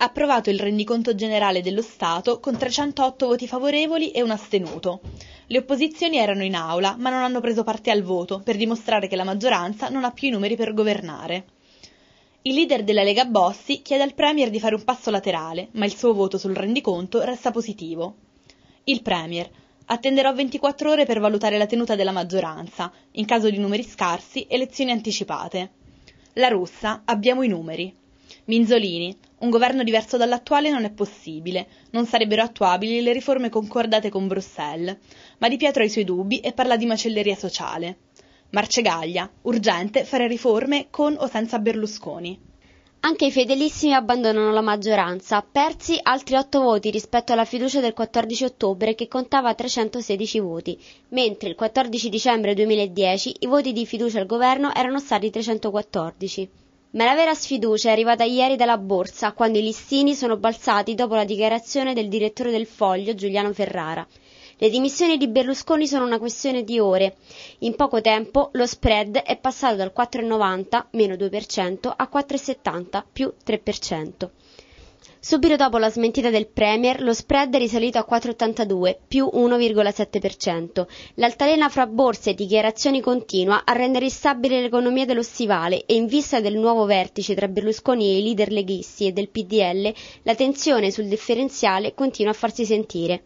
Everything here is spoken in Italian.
approvato il rendiconto generale dello Stato con 308 voti favorevoli e un astenuto. Le opposizioni erano in aula, ma non hanno preso parte al voto, per dimostrare che la maggioranza non ha più i numeri per governare. Il leader della Lega Bossi chiede al Premier di fare un passo laterale, ma il suo voto sul rendiconto resta positivo. Il Premier attenderò 24 ore per valutare la tenuta della maggioranza, in caso di numeri scarsi, elezioni anticipate. La russa, abbiamo i numeri. Minzolini, un governo diverso dall'attuale non è possibile, non sarebbero attuabili le riforme concordate con Bruxelles, ma Di Pietro ha i suoi dubbi e parla di macelleria sociale. Marcegaglia, urgente fare riforme con o senza Berlusconi. Anche i fedelissimi abbandonano la maggioranza, persi altri otto voti rispetto alla fiducia del 14 ottobre che contava 316 voti, mentre il 14 dicembre 2010 i voti di fiducia al governo erano stati 314. Ma la vera sfiducia è arrivata ieri dalla borsa, quando i listini sono balzati dopo la dichiarazione del direttore del Foglio, Giuliano Ferrara. Le dimissioni di Berlusconi sono una questione di ore. In poco tempo lo spread è passato dal 4,90 meno 2% a 4,70 più 3%. Subito dopo la smentita del Premier, lo spread è risalito a 4,82, più 1,7%. L'altalena fra borse e dichiarazioni continua a rendere instabile l'economia dello stivale e in vista del nuovo vertice tra Berlusconi e i leader leghisti e del PDL, la tensione sul differenziale continua a farsi sentire.